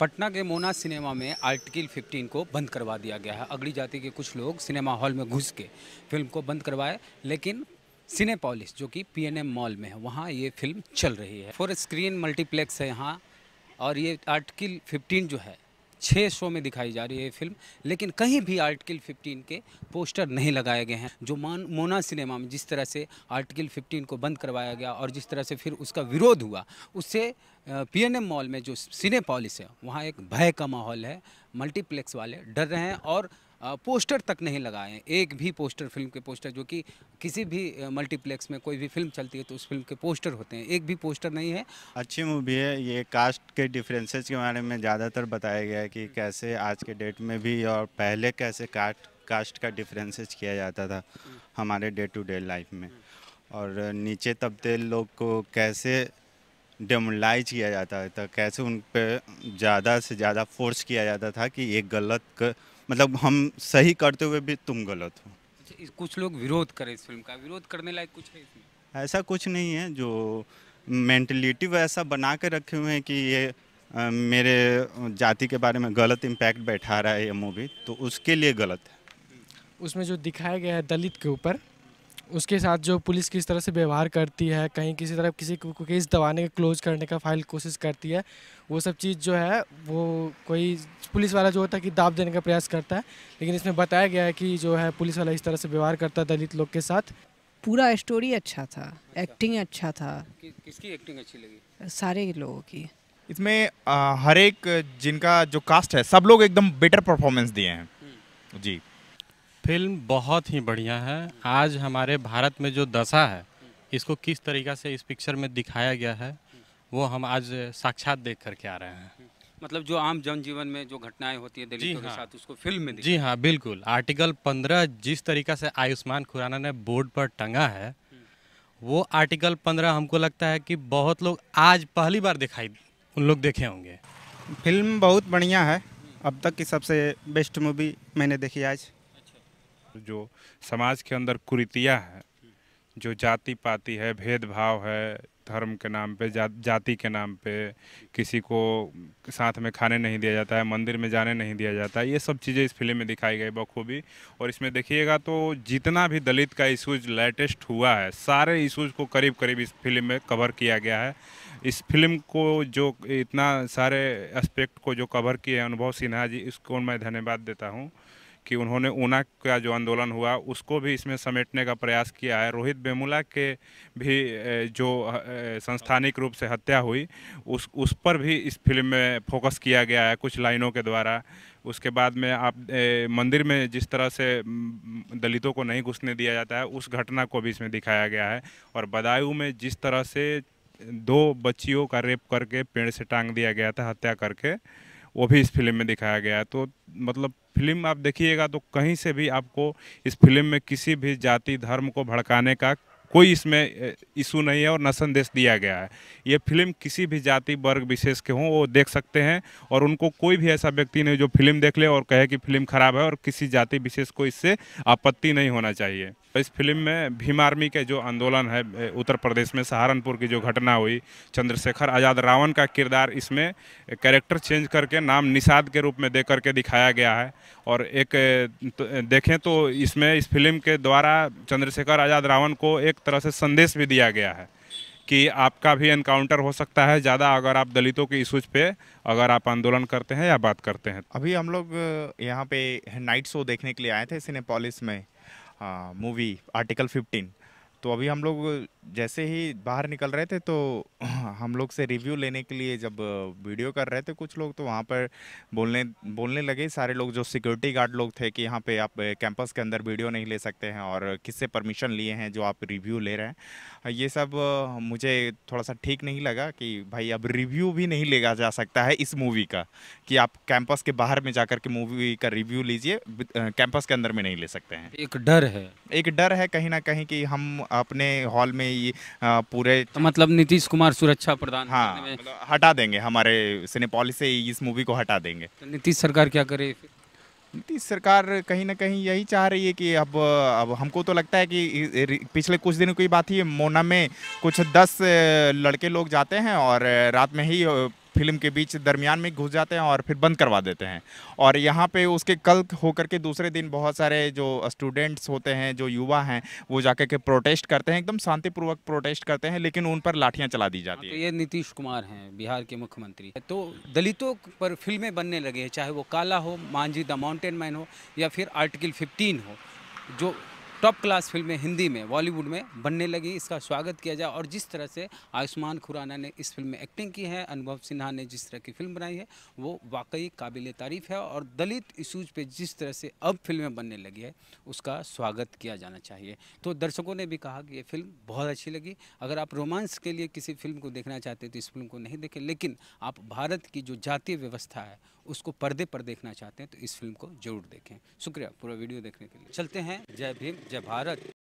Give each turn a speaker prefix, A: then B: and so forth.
A: पटना के मोना सिनेमा में आर्टिकल 15 को बंद करवा दिया गया है अगली जाति के कुछ लोग सिनेमा हॉल में घुस के फिल्म को बंद करवाए लेकिन सिनेपोलिस जो कि पीएनएम मॉल में है वहाँ ये फिल्म चल रही है फोर स्क्रीन मल्टीप्लेक्स है यहाँ और ये आर्टिकल 15 जो है छः शो में दिखाई जा रही है ये फिल्म लेकिन कहीं भी आर्टिकल 15 के पोस्टर नहीं लगाए गए हैं जो मान मोना सिनेमा में जिस तरह से आर्टिकल 15 को बंद करवाया गया और जिस तरह से फिर उसका विरोध हुआ उससे पीएनएम मॉल में जो सिने पॉलिस है वहाँ एक भय का माहौल है मल्टीप्लेक्स वाले डर रहे हैं और पोस्टर तक नहीं लगाए एक भी पोस्टर फिल्म के पोस्टर जो कि किसी भी
B: मल्टीप्लेक्स में कोई भी फिल्म चलती है तो उस फिल्म के पोस्टर होते हैं एक भी पोस्टर नहीं है अच्छी मूवी है ये कास्ट के डिफरेंसेस के बारे में ज़्यादातर बताया गया है कि कैसे आज के डेट में भी और पहले कैसे कास्ट कास्ट का डिफरेंसेज किया जाता था हमारे डे टू डे लाइफ में और नीचे तबके लोग को कैसे डेमोलाइज किया जाता था कैसे उन पर ज़्यादा से ज़्यादा फोर्स किया जाता था कि ये गलत मतलब हम सही करते हुए भी तुम गलत हो
A: अच्छा, कुछ लोग विरोध करें इस फिल्म का विरोध करने लायक कुछ है
B: इसमें ऐसा कुछ नहीं है जो मेंटलिटी वैसा बना के रखे हुए हैं कि ये आ, मेरे जाति के बारे में गलत इम्पैक्ट बैठा रहा है ये मूवी तो उसके लिए गलत है
A: हम्म। उसमें जो दिखाया गया है दलित के ऊपर उसके साथ जो पुलिस किस तरह से व्यवहार करती है कहीं किसी तरह किसी को केस दबाने का क्लोज करने का फाइल कोशिश करती है वो सब चीज़ जो है वो कोई पुलिस वाला जो होता है कि दाब देने का प्रयास करता है लेकिन इसमें बताया गया है कि जो है पुलिस वाला इस तरह से व्यवहार करता है दलित लोग के साथ पूरा स्टोरी अच्छा था एक्टिंग अच्छा था कि, किसकी एक्टिंग अच्छी लगी सारे लोगों की
B: इसमें हर एक जिनका जो कास्ट है सब लोग एकदम बेटर परफॉर्मेंस दिए हैं
A: हम्म। जी फिल्म बहुत ही बढ़िया है आज हमारे भारत में जो दशा है इसको किस तरीका से इस पिक्चर में दिखाया गया है वो हम आज साक्षात देख करके आ रहे हैं मतलब जो आम जनजीवन में जो घटनाएं होती है दलितों हाँ, के साथ उसको फिल्म में जी हाँ बिल्कुल आर्टिकल 15 जिस तरीका से आयुष्मान खुराना ने बोर्ड पर टंगा है वो आर्टिकल 15 हमको लगता है कि बहुत लोग आज पहली बार दिखाई
B: उन लोग देखे होंगे फिल्म बहुत बढ़िया है अब तक की सबसे बेस्ट मूवी मैंने देखी आज
C: जो समाज के अंदर कुरीतियाँ हैं जो जाति पाति है भेदभाव है धर्म के नाम पे जा, जाति के नाम पे किसी को साथ में खाने नहीं दिया जाता है मंदिर में जाने नहीं दिया जाता है ये सब चीज़ें इस फिल्म में दिखाई गई बखूबी और इसमें देखिएगा तो जितना भी दलित का इशूज लेटेस्ट हुआ है सारे इशूज को करीब करीब इस फिल्म में कवर किया गया है इस फिल्म को जो इतना सारे एस्पेक्ट को जो कवर किए अनुभव सिन्हा जी इसको मैं धन्यवाद देता हूँ कि उन्होंने ऊना का जो आंदोलन हुआ उसको भी इसमें समेटने का प्रयास किया है रोहित बेमुला के भी जो संस्थानिक रूप से हत्या हुई उस उस पर भी इस फिल्म में फोकस किया गया है कुछ लाइनों के द्वारा उसके बाद में आप ए, मंदिर में जिस तरह से दलितों को नहीं घुसने दिया जाता है उस घटना को भी इसमें दिखाया गया है और बदायूं में जिस तरह से दो बच्चियों का रेप करके पेड़ से टांग दिया गया था हत्या करके वो भी इस फिल्म में दिखाया गया है तो मतलब फिल्म आप देखिएगा तो कहीं से भी आपको इस फिल्म में किसी भी जाति धर्म को भड़काने का कोई इसमें इशू नहीं है और न संदेश दिया गया है ये फिल्म किसी भी जाति वर्ग विशेष के हों वो देख सकते हैं और उनको कोई भी ऐसा व्यक्ति नहीं जो फिल्म देख ले और कहे कि फिल्म खराब है और किसी जाति विशेष को इससे आपत्ति नहीं होना चाहिए इस फिल्म में भीम आर्मी के जो आंदोलन है उत्तर प्रदेश में सहारनपुर की जो घटना हुई चंद्रशेखर आज़ाद रावण का किरदार इसमें कैरेक्टर चेंज करके नाम निषाद के रूप में दे करके दिखाया गया है और एक देखें तो इसमें इस फिल्म के द्वारा चंद्रशेखर आज़ाद रावण को एक तरह से संदेश भी दिया गया है कि आपका भी एनकाउंटर हो सकता है ज़्यादा अगर आप दलितों के इशूज पे अगर आप आंदोलन करते हैं या बात करते हैं अभी हम लोग यहाँ पे
B: नाइट शो देखने के लिए आए थे सिनेपोलिस में मूवी आर्टिकल 15 तो अभी हम लोग जैसे ही बाहर निकल रहे थे तो हम लोग से रिव्यू लेने के लिए जब वीडियो कर रहे थे कुछ लोग तो वहाँ पर बोलने बोलने लगे सारे लोग जो सिक्योरिटी गार्ड लोग थे कि यहाँ पे आप कैंपस के अंदर वीडियो नहीं ले सकते हैं और किससे परमिशन लिए हैं जो आप रिव्यू ले रहे हैं ये सब मुझे थोड़ा सा ठीक नहीं लगा कि भाई अब रिव्यू भी नहीं लेगा जा सकता है इस मूवी का कि आप कैंपस के बाहर में जा के मूवी का रिव्यू लीजिए कैंपस के अंदर में नहीं ले सकते हैं एक डर है एक डर है कहीं ना कहीं कि हम अपने हॉल में ये पूरे तो मतलब नीतीश कुमार सुरक्षा प्रदान हाँ मतलब हटा देंगे हमारे सिनेपॉली से इस मूवी को हटा देंगे तो नीतीश सरकार क्या करे नीतीश सरकार कहीं ना कहीं यही चाह रही है कि अब अब हमको तो लगता है कि पिछले कुछ दिनों की बात ही मोना में कुछ दस लड़के लोग जाते हैं और रात में ही फिल्म के बीच दरमियान में घुस जाते हैं और फिर बंद करवा देते हैं और यहाँ पे उसके कल होकर के दूसरे दिन बहुत सारे जो स्टूडेंट्स होते हैं जो युवा हैं वो जाकर के प्रोटेस्ट करते हैं एकदम शांतिपूर्वक प्रोटेस्ट करते हैं लेकिन उन पर लाठियाँ चला दी जाती हाँ,
A: तो हैं तो ये नीतीश कुमार हैं बिहार के मुख्यमंत्री तो दलितों पर फिल्में बनने लगे हैं चाहे वो काला हो मांझी द माउंटेन मैन हो या फिर आर्टिकल फिफ्टीन हो जो टॉप क्लास फिल्में हिंदी में बॉलीवुड में बनने लगी इसका स्वागत किया जाए और जिस तरह से आयुष्मान खुराना ने इस फिल्म में एक्टिंग की है अनुभव सिन्हा ने जिस तरह की फिल्म बनाई है वो वाकई काबिल तारीफ़ है और दलित इशूज़ पे जिस तरह से अब फिल्में बनने लगी है उसका स्वागत किया जाना चाहिए तो दर्शकों ने भी कहा कि ये फिल्म बहुत अच्छी लगी अगर आप रोमांस के लिए किसी फिल्म को देखना चाहते तो इस फिल्म को नहीं देखें लेकिन आप भारत की जो जातीय व्यवस्था है उसको पर्दे पर देखना चाहते हैं तो इस फिल्म को जरूर देखें शुक्रिया पूरा वीडियो देखने के लिए चलते हैं जय भीम जय भारत